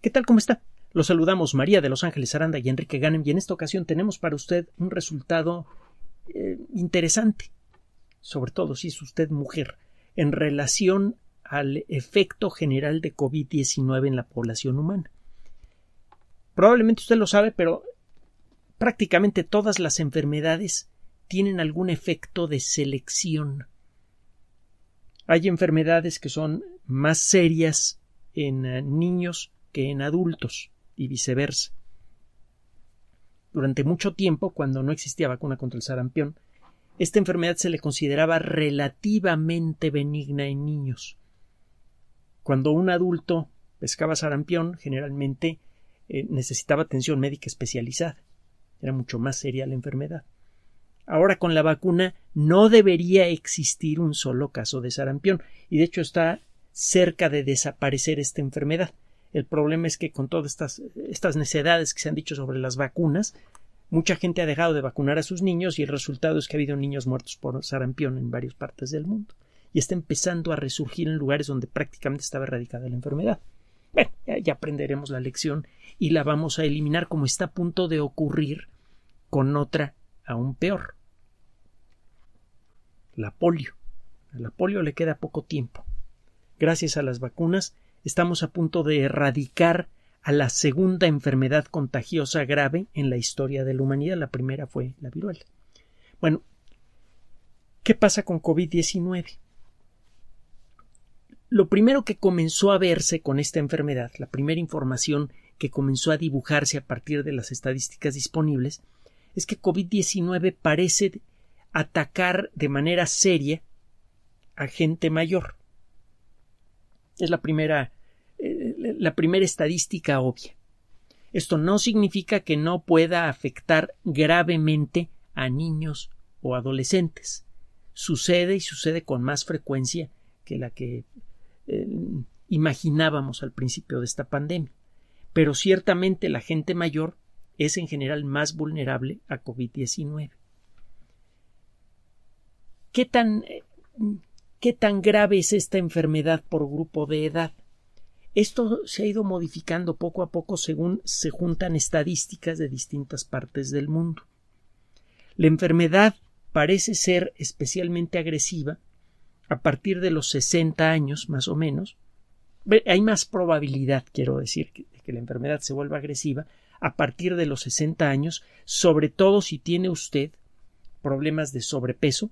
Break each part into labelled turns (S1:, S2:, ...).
S1: ¿Qué tal? ¿Cómo está? Los saludamos María de Los Ángeles Aranda y Enrique Ganem y en esta ocasión tenemos para usted un resultado eh, interesante, sobre todo si es usted mujer, en relación al efecto general de COVID-19 en la población humana. Probablemente usted lo sabe, pero prácticamente todas las enfermedades tienen algún efecto de selección. Hay enfermedades que son más serias en eh, niños que en adultos y viceversa. Durante mucho tiempo, cuando no existía vacuna contra el sarampión, esta enfermedad se le consideraba relativamente benigna en niños. Cuando un adulto pescaba sarampión, generalmente eh, necesitaba atención médica especializada. Era mucho más seria la enfermedad. Ahora con la vacuna no debería existir un solo caso de sarampión y de hecho está cerca de desaparecer esta enfermedad. El problema es que con todas estas, necedades que se han dicho sobre las vacunas, mucha gente ha dejado de vacunar a sus niños y el resultado es que ha habido niños muertos por sarampión en varias partes del mundo. Y está empezando a resurgir en lugares donde prácticamente estaba erradicada la enfermedad. Bueno, ya, aprenderemos la lección y la vamos a eliminar como está a punto de ocurrir con otra aún peor. La polio. A la polio le queda poco tiempo. Gracias a las vacunas estamos a punto de erradicar a la segunda enfermedad contagiosa grave en la historia de la humanidad. La primera fue la viruela. Bueno, ¿qué pasa con COVID-19? Lo primero que comenzó a verse con esta enfermedad, la primera información que comenzó a dibujarse a partir de las estadísticas disponibles, es que COVID-19 parece atacar de manera seria a gente mayor. Es la primera, eh, la primera estadística obvia. Esto no significa que no pueda afectar gravemente a niños o adolescentes. Sucede y sucede con más frecuencia que la que eh, imaginábamos al principio de esta pandemia. Pero ciertamente la gente mayor es en general más vulnerable a COVID-19. ¿Qué tan eh, qué tan grave es esta enfermedad por grupo de edad. Esto se ha ido modificando poco a poco según se juntan estadísticas de distintas partes del mundo. La enfermedad parece ser especialmente agresiva a partir de los 60 años más o menos. Hay más probabilidad, quiero decir, de que la enfermedad se vuelva agresiva a partir de los 60 años, sobre todo si tiene usted problemas de sobrepeso,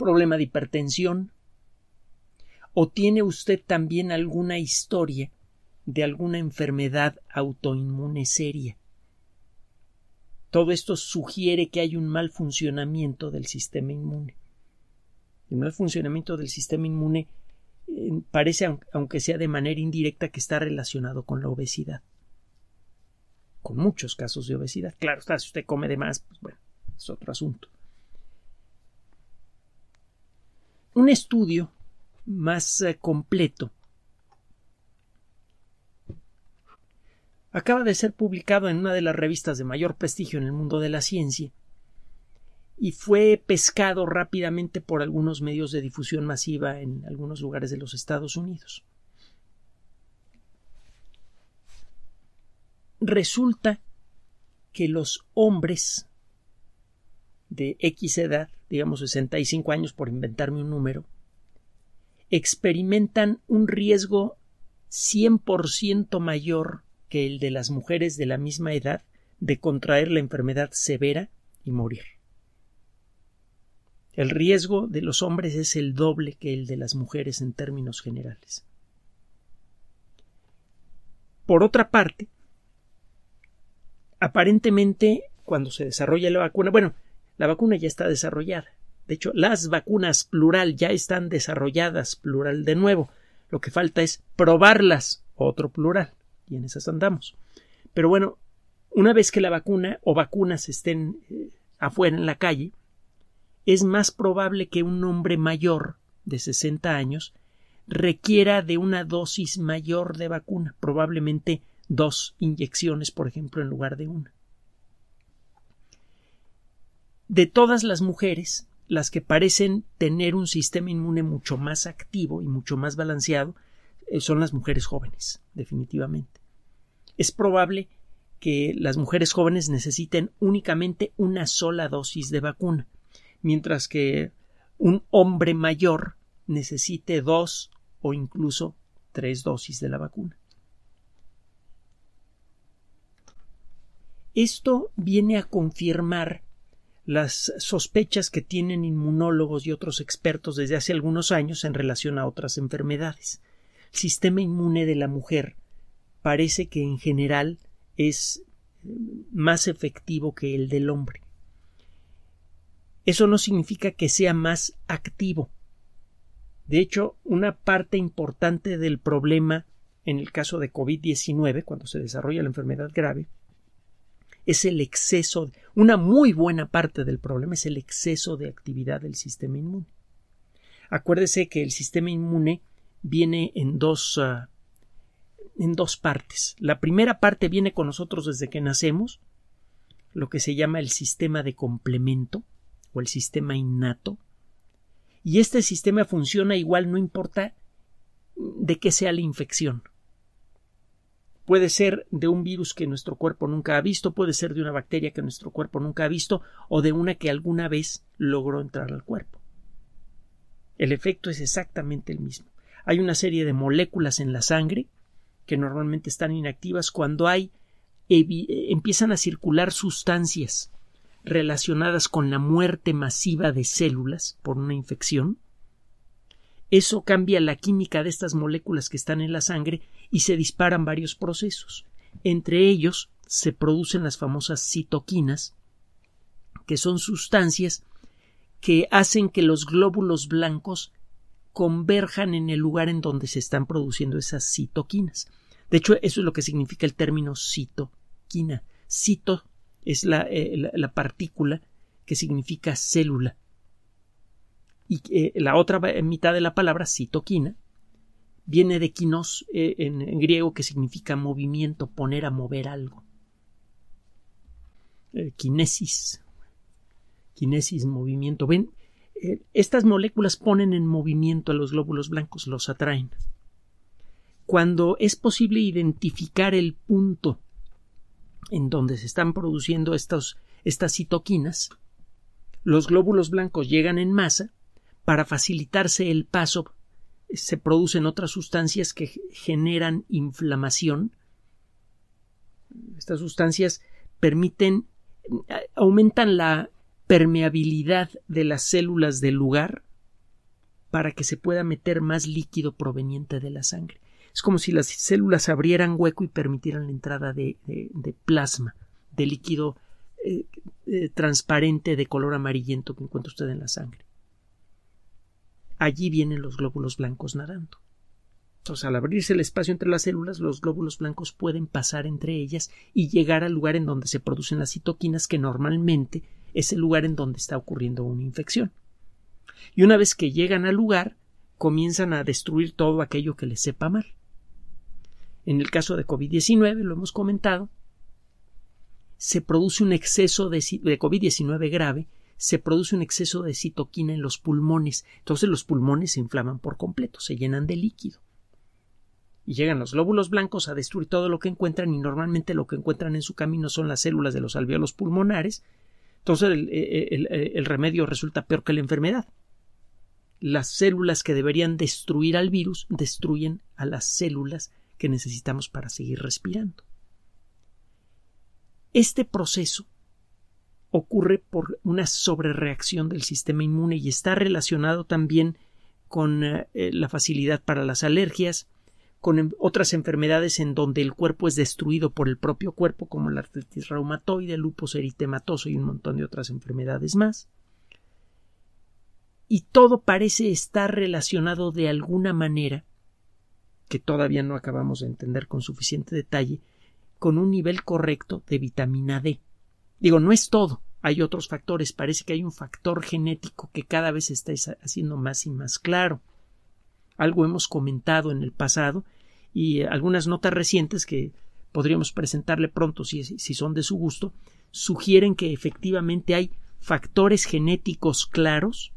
S1: problema de hipertensión? ¿O tiene usted también alguna historia de alguna enfermedad autoinmune seria? Todo esto sugiere que hay un mal funcionamiento del sistema inmune. El mal funcionamiento del sistema inmune eh, parece, aunque sea de manera indirecta, que está relacionado con la obesidad. Con muchos casos de obesidad. Claro, está, si usted come de más, pues bueno, es otro asunto. un estudio más eh, completo acaba de ser publicado en una de las revistas de mayor prestigio en el mundo de la ciencia y fue pescado rápidamente por algunos medios de difusión masiva en algunos lugares de los Estados Unidos. Resulta que los hombres de X edad, digamos 65 años por inventarme un número, experimentan un riesgo 100% mayor que el de las mujeres de la misma edad de contraer la enfermedad severa y morir. El riesgo de los hombres es el doble que el de las mujeres en términos generales. Por otra parte, aparentemente, cuando se desarrolla la vacuna, bueno, la vacuna ya está desarrollada. De hecho, las vacunas plural ya están desarrolladas plural de nuevo. Lo que falta es probarlas otro plural. Y en esas andamos. Pero bueno, una vez que la vacuna o vacunas estén eh, afuera en la calle, es más probable que un hombre mayor de 60 años requiera de una dosis mayor de vacuna, probablemente dos inyecciones, por ejemplo, en lugar de una. De todas las mujeres, las que parecen tener un sistema inmune mucho más activo y mucho más balanceado eh, son las mujeres jóvenes, definitivamente. Es probable que las mujeres jóvenes necesiten únicamente una sola dosis de vacuna, mientras que un hombre mayor necesite dos o incluso tres dosis de la vacuna. Esto viene a confirmar las sospechas que tienen inmunólogos y otros expertos desde hace algunos años en relación a otras enfermedades. El sistema inmune de la mujer parece que en general es eh, más efectivo que el del hombre. Eso no significa que sea más activo. De hecho, una parte importante del problema en el caso de COVID-19, cuando se desarrolla la enfermedad grave, es el exceso, una muy buena parte del problema es el exceso de actividad del sistema inmune. Acuérdese que el sistema inmune viene en dos, ah, en dos partes. La primera parte viene con nosotros desde que nacemos, lo que se llama el sistema de complemento o el sistema innato. Y este sistema funciona igual no importa de qué sea la infección puede ser de un virus que nuestro cuerpo nunca ha visto, puede ser de una bacteria que nuestro cuerpo nunca ha visto o de una que alguna vez logró entrar al cuerpo. El efecto es exactamente el mismo. Hay una serie de moléculas en la sangre que normalmente están inactivas cuando hay empiezan a circular sustancias relacionadas con la muerte masiva de células por una infección eso cambia la química de estas moléculas que están en la sangre y se disparan varios procesos. Entre ellos se producen las famosas citoquinas, que son sustancias que hacen que los glóbulos blancos converjan en el lugar en donde se están produciendo esas citoquinas. De hecho, eso es lo que significa el término citoquina. Cito es la, eh, la partícula que significa célula y eh, la otra mitad de la palabra, citoquina, viene de kinos eh, en, griego que significa movimiento, poner a mover algo. Eh, kinesis. Kinesis, movimiento. Ven, estas moléculas ponen en movimiento a los glóbulos blancos, los atraen. Cuando es posible identificar el punto en donde se están produciendo estas citoquinas, los glóbulos blancos llegan en masa para facilitarse el paso se producen otras sustancias que generan inflamación. Estas sustancias permiten, eh, aumentan la permeabilidad de las células del lugar para que se pueda meter más líquido proveniente de la sangre. Es como si las células abrieran hueco y permitieran la entrada de, plasma, de líquido eh, eh, transparente de color amarillento que encuentra usted en la sangre allí vienen los glóbulos blancos nadando. Entonces, al abrirse el espacio entre las células, los glóbulos blancos pueden pasar entre ellas y llegar al lugar en donde se producen las citoquinas, que normalmente es el lugar en donde está ocurriendo una infección. Y una vez que llegan al lugar, comienzan a destruir todo aquello que les sepa mal. En el caso de COVID-19, lo hemos comentado, se produce un exceso de, COVID-19 grave se produce un exceso de citoquina en los pulmones. Entonces los pulmones se inflaman por completo, se llenan de líquido. Y llegan los glóbulos blancos a destruir todo lo que encuentran y normalmente lo que encuentran en su camino son las células de los alveolos pulmonares. Entonces e, e, e, el remedio resulta peor que la enfermedad. Las células que deberían destruir al virus destruyen a las células que necesitamos para seguir respirando. Este proceso ocurre por una sobrereacción del sistema inmune y está relacionado también con eh, eh, la facilidad para las alergias, con otras enfermedades en donde el cuerpo es destruido por el propio cuerpo, como la artritis reumatoide, el lupus eritematoso y un montón de otras enfermedades más. Y todo parece estar relacionado de alguna manera, que todavía no acabamos de entender con suficiente detalle, con un nivel correcto de vitamina D. Digo, no es todo, hay otros factores, parece que hay un factor genético que cada vez se está haciendo más y más claro. Algo hemos comentado en el pasado y algunas notas recientes que podríamos presentarle pronto si, si son de su gusto, sugieren que efectivamente hay factores genéticos claros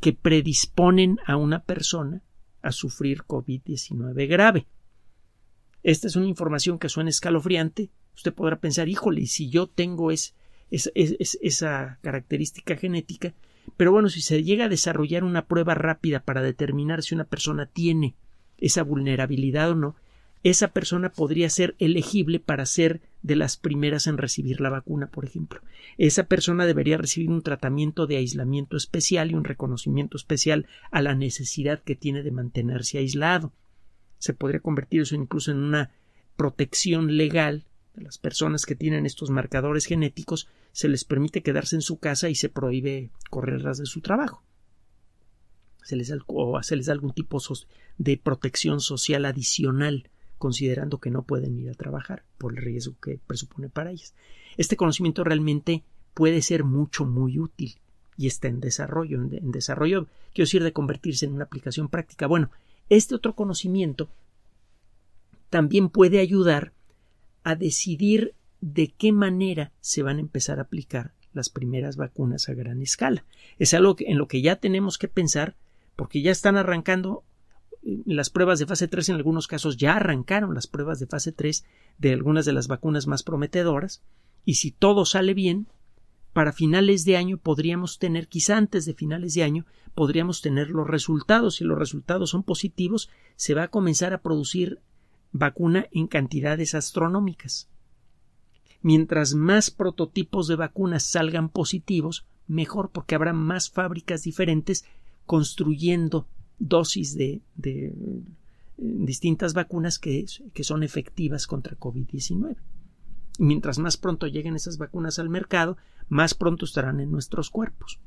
S1: que predisponen a una persona a sufrir COVID-19 grave. Esta es una información que suena escalofriante. Usted podrá pensar, híjole, si yo tengo es es, esa característica genética. Pero bueno, si se llega a desarrollar una prueba rápida para determinar si una persona tiene esa vulnerabilidad o no, esa persona podría ser elegible para ser de las primeras en recibir la vacuna, por ejemplo. Esa persona debería recibir un tratamiento de aislamiento especial y un reconocimiento especial a la necesidad que tiene de mantenerse aislado. Se podría convertir eso incluso en una protección legal las personas que tienen estos marcadores genéticos se les permite quedarse en su casa y se prohíbe correrlas de su trabajo. Se les, o se les da algún tipo de protección social adicional, considerando que no pueden ir a trabajar por el riesgo que presupone para ellas. Este conocimiento realmente puede ser mucho, muy útil y está en desarrollo, en, en desarrollo, quiero decir, de convertirse en una aplicación práctica. Bueno, este otro conocimiento también puede ayudar a decidir de qué manera se van a empezar a aplicar las primeras vacunas a gran escala. Es algo en lo que ya tenemos que pensar porque ya están arrancando eh, las pruebas de fase 3 en algunos casos ya arrancaron las pruebas de fase 3 de algunas de las vacunas más prometedoras y si todo sale bien para finales de año podríamos tener quizá antes de finales de año podríamos tener los resultados si los resultados son positivos se va a comenzar a producir vacuna en cantidades astronómicas. Mientras más prototipos de vacunas salgan positivos, mejor porque habrá más fábricas diferentes construyendo dosis de, eh, distintas vacunas que, que, son efectivas contra COVID-19. Mientras más pronto lleguen esas vacunas al mercado, más pronto estarán en nuestros cuerpos.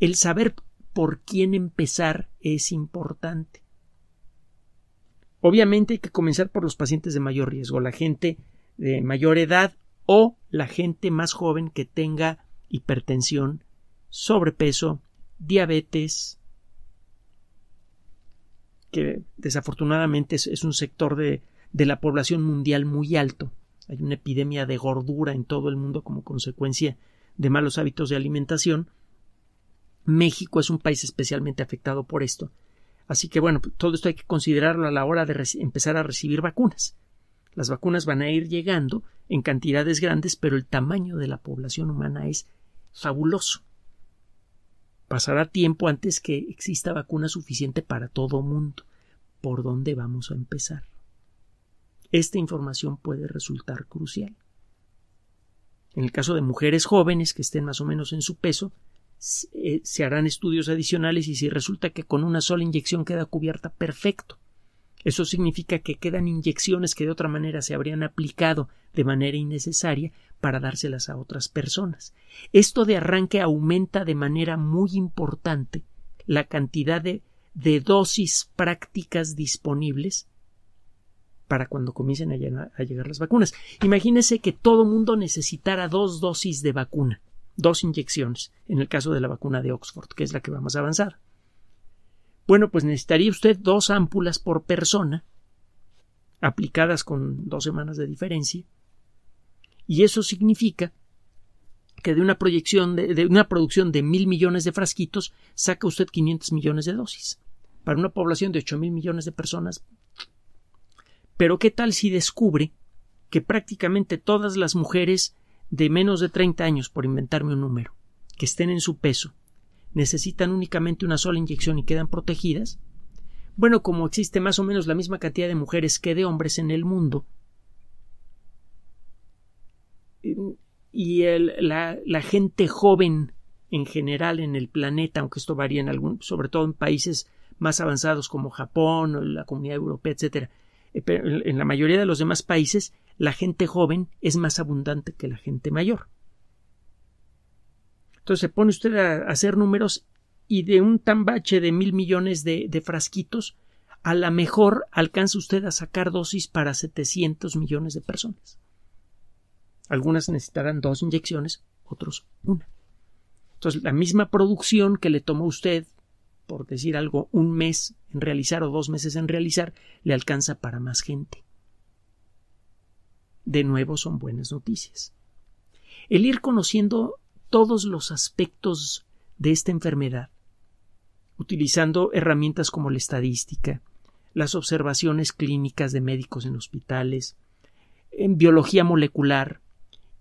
S1: El saber por quién empezar es importante. Obviamente hay que comenzar por los pacientes de mayor riesgo, la gente de mayor edad o la gente más joven que tenga hipertensión, sobrepeso, diabetes, que desafortunadamente es, un sector de, de la población mundial muy alto. Hay una epidemia de gordura en todo el mundo como consecuencia de malos hábitos de alimentación. México es un país especialmente afectado por esto. Así que bueno, pues, todo esto hay que considerarlo a la hora de empezar a recibir vacunas. Las vacunas van a ir llegando en cantidades grandes, pero el tamaño de la población humana es fabuloso. Pasará tiempo antes que exista vacuna suficiente para todo mundo. ¿Por dónde vamos a empezar? Esta información puede resultar crucial. En el caso de mujeres jóvenes que estén más o menos en su peso, eh, se harán estudios adicionales y si resulta que con una sola inyección queda cubierta, perfecto. Eso significa que quedan inyecciones que de otra manera se habrían aplicado de manera innecesaria para dárselas a otras personas. Esto de arranque aumenta de manera muy importante la cantidad de, dosis prácticas disponibles para cuando comiencen a, llegar, las vacunas. Imagínense que todo mundo necesitara dos dosis de vacuna dos inyecciones en el caso de la vacuna de Oxford, que es la que vamos a avanzar. Bueno, pues necesitaría usted dos ámpulas por persona, aplicadas con dos semanas de diferencia, y eso significa que de una proyección de, de una producción de mil millones de frasquitos saca usted 500 millones de dosis para una población de 8 mil millones de personas. Pero qué tal si descubre que prácticamente todas las mujeres de menos de 30 años, por inventarme un número, que estén en su peso, necesitan únicamente una sola inyección y quedan protegidas, bueno, como existe más o menos la misma cantidad de mujeres que de hombres en el mundo, y la, gente joven en general en el planeta, aunque esto varía en algún, sobre todo en países más avanzados como Japón, o la Comunidad Europea, etcétera, eh, en la mayoría de los demás países la gente joven es más abundante que la gente mayor. Entonces se pone usted a hacer números y de un tambache de mil millones de, frasquitos, a lo mejor alcanza usted a sacar dosis para 700 millones de personas. Algunas necesitarán dos inyecciones, otros una. Entonces, la misma producción que le tomó usted, por decir algo, un mes en realizar o dos meses en realizar, le alcanza para más gente de nuevo son buenas noticias. El ir conociendo todos los aspectos de esta enfermedad, utilizando herramientas como la estadística, las observaciones clínicas de médicos en hospitales, en biología molecular,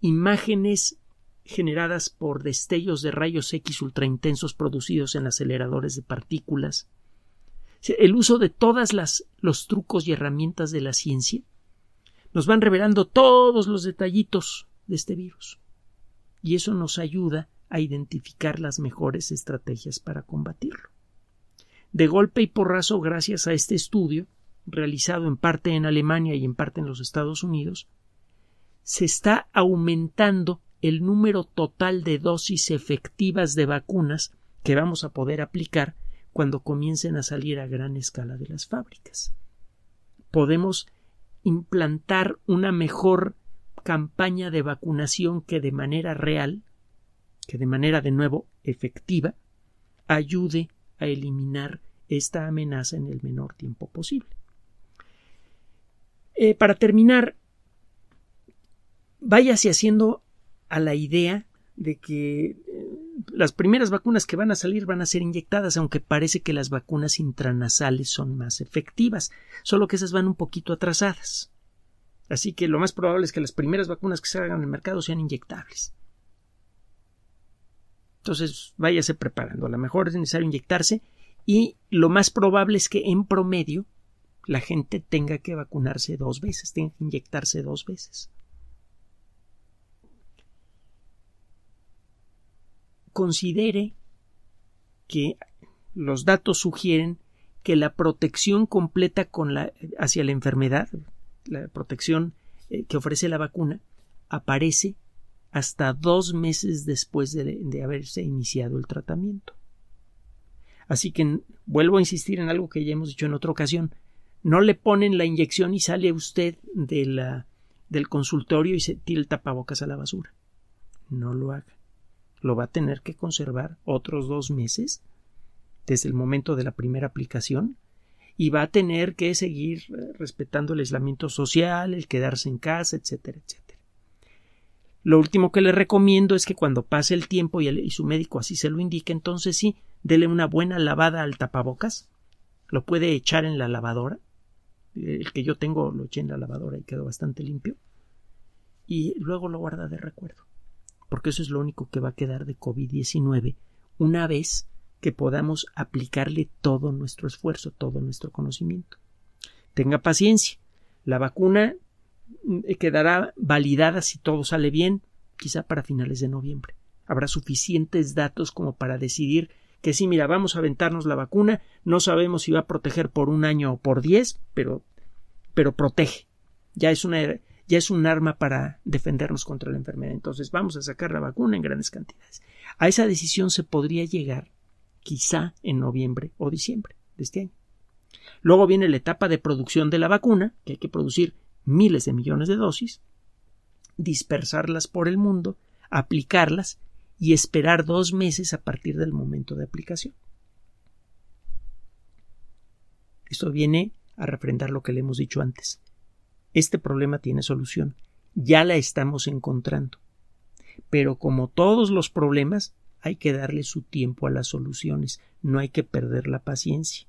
S1: imágenes generadas por destellos de rayos X ultraintensos producidos en aceleradores de partículas, el uso de todas las los trucos y herramientas de la ciencia nos van revelando todos los detallitos de este virus. Y eso nos ayuda a identificar las mejores estrategias para combatirlo. De golpe y porrazo, gracias a este estudio, realizado en parte en Alemania y en parte en los Estados Unidos, se está aumentando el número total de dosis efectivas de vacunas que vamos a poder aplicar cuando comiencen a salir a gran escala de las fábricas. Podemos implantar una mejor campaña de vacunación que de manera real, que de manera de nuevo efectiva, ayude a eliminar esta amenaza en el menor tiempo posible. Eh, para terminar, váyase haciendo a la idea de que las primeras vacunas que van a salir van a ser inyectadas, aunque parece que las vacunas intranasales son más efectivas, solo que esas van un poquito atrasadas. Así que lo más probable es que las primeras vacunas que salgan el mercado sean inyectables. Entonces, váyase preparando. A lo mejor es necesario inyectarse y lo más probable es que en promedio la gente tenga que vacunarse dos veces, tenga que inyectarse dos veces. considere que los datos sugieren que la protección completa hacia la enfermedad, la protección eh, que ofrece la vacuna, aparece hasta dos meses después de, haberse iniciado el tratamiento. Así que vuelvo a insistir en algo que ya hemos dicho en otra ocasión. No le ponen la inyección y sale usted de la, del consultorio y se tira el tapabocas a la basura. No lo haga lo va a tener que conservar otros dos meses desde el momento de la primera aplicación y va a tener que seguir eh, respetando el aislamiento social, el quedarse en casa, etcétera, etcétera. Lo último que le recomiendo es que cuando pase el tiempo y, y su médico así se lo indique, entonces sí, dele una buena lavada al tapabocas. Lo puede echar en la lavadora. El que yo tengo lo eché en la lavadora y quedó bastante limpio. Y luego lo guarda de recuerdo porque eso es lo único que va a quedar de COVID-19 una vez que podamos aplicarle todo nuestro esfuerzo, todo nuestro conocimiento. Tenga paciencia. La vacuna mm, eh, quedará validada si todo sale bien, quizá para finales de noviembre. Habrá suficientes datos como para decidir que sí, mira, vamos a aventarnos la vacuna, no sabemos si va a proteger por un año o por diez, pero, pero protege. Ya es una, ya es un arma para defendernos contra la enfermedad. Entonces vamos a sacar la vacuna en grandes cantidades. A esa decisión se podría llegar quizá en noviembre o diciembre de este año. Luego viene la etapa de producción de la vacuna, que hay que producir miles de millones de dosis, dispersarlas por el mundo, aplicarlas y esperar dos meses a partir del momento de aplicación. Esto viene a refrendar lo que le hemos dicho antes este problema tiene solución. Ya la estamos encontrando. Pero como todos los problemas, hay que darle su tiempo a las soluciones. No hay que perder la paciencia.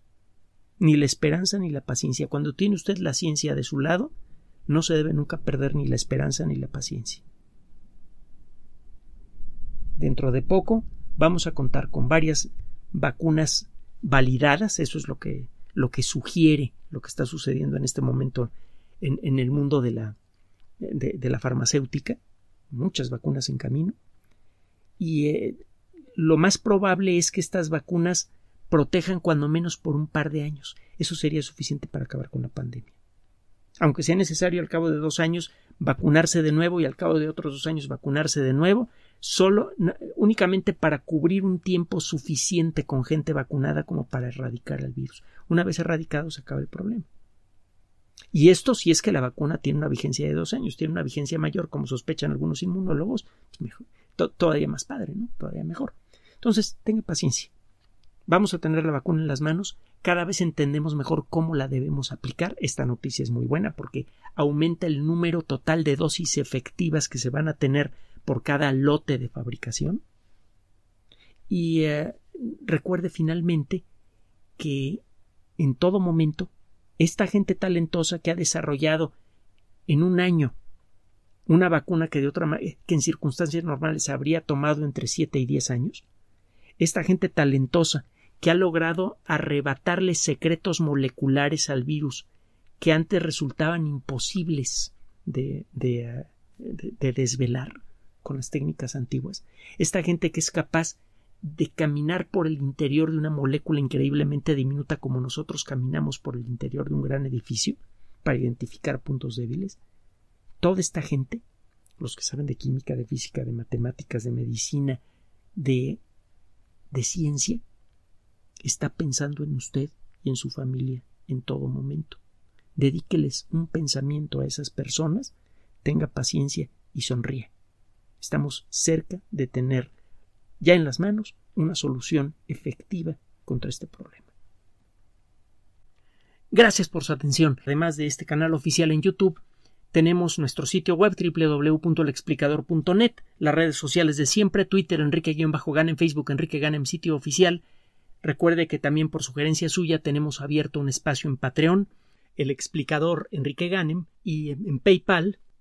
S1: Ni la esperanza ni la paciencia. Cuando tiene usted la ciencia de su lado, no se debe nunca perder ni la esperanza ni la paciencia. Dentro de poco vamos a contar con varias vacunas validadas, eso es lo que, lo que sugiere lo que está sucediendo en este momento en, el mundo de la, de, la farmacéutica, muchas vacunas en camino, y eh, lo más probable es que estas vacunas protejan cuando menos por un par de años. Eso sería suficiente para acabar con la pandemia. Aunque sea necesario al cabo de dos años vacunarse de nuevo y al cabo de otros dos años vacunarse de nuevo, solo únicamente para cubrir un tiempo suficiente con gente vacunada como para erradicar el virus. Una vez erradicado se acaba el problema. Y esto si es que la vacuna tiene una vigencia de dos años, tiene una vigencia mayor, como sospechan algunos inmunólogos, todavía más padre, ¿no? Todavía mejor. Entonces, tenga paciencia. Vamos a tener la vacuna en las manos, cada vez entendemos mejor cómo la debemos aplicar. Esta noticia es muy buena porque aumenta el número total de dosis efectivas que se van a tener por cada lote de fabricación. Y eh, recuerde finalmente que en todo momento esta gente talentosa que ha desarrollado en un año una vacuna que de otra que en circunstancias normales habría tomado entre 7 y 10 años, esta gente talentosa que ha logrado arrebatarle secretos moleculares al virus que antes resultaban imposibles de eh, desvelar con las técnicas antiguas, esta gente que es capaz de caminar por el interior de una molécula increíblemente diminuta como nosotros caminamos por el interior de un gran edificio para identificar puntos débiles, toda esta gente, los que saben de química, de física, de matemáticas, de medicina, de, de ciencia, está pensando en usted y en su familia en todo momento. Dedíqueles un pensamiento a esas personas, tenga paciencia y sonríe, Estamos cerca de tener ya en las manos una solución efectiva contra este problema. Gracias por su atención. Además de este canal oficial en YouTube, tenemos nuestro sitio web www.elexplicador.net, las redes sociales de siempre, Twitter Enrique-Ganem, Facebook Enrique Ganem, sitio oficial. Recuerde que también por sugerencia suya tenemos abierto un espacio en Patreon, el explicador Enrique Ganem, y en PayPal